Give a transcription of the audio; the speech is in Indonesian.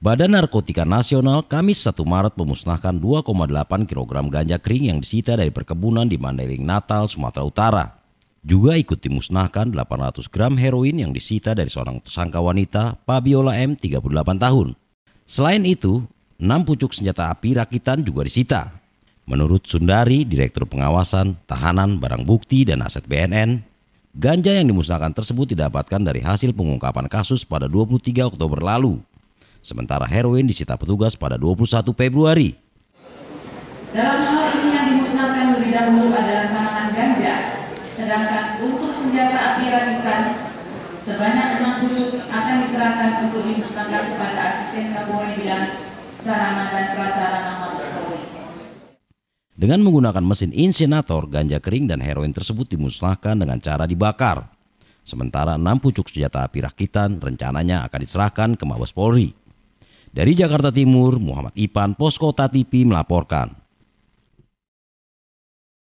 Badan Narkotika Nasional Kamis 1 Maret memusnahkan 2,8 kg ganja kering yang disita dari perkebunan di Mandailing Natal, Sumatera Utara. Juga ikut dimusnahkan 800 gram heroin yang disita dari seorang tersangka wanita, Fabiola M, 38 tahun. Selain itu, 6 pucuk senjata api rakitan juga disita. Menurut Sundari, Direktur Pengawasan, Tahanan, Barang Bukti, dan Aset BNN, ganja yang dimusnahkan tersebut didapatkan dari hasil pengungkapan kasus pada 23 Oktober lalu. Sementara heroin disita petugas pada 21 Februari. Dalam hal ini yang dimusnahkan lebih dahulu adalah tanaman ganja, sedangkan untuk senjata api rakitan sebanyak enam pucuk akan diserahkan untuk dimusnahkan kepada asisten Kapolri bidang sarana dan prasarana Mabes Polri. Dengan menggunakan mesin insinator, ganja kering dan heroin tersebut dimusnahkan dengan cara dibakar. Sementara enam pucuk senjata api rakitan rencananya akan diserahkan ke Mabes Polri. Dari Jakarta Timur, Muhammad Ipan, Posko TV melaporkan.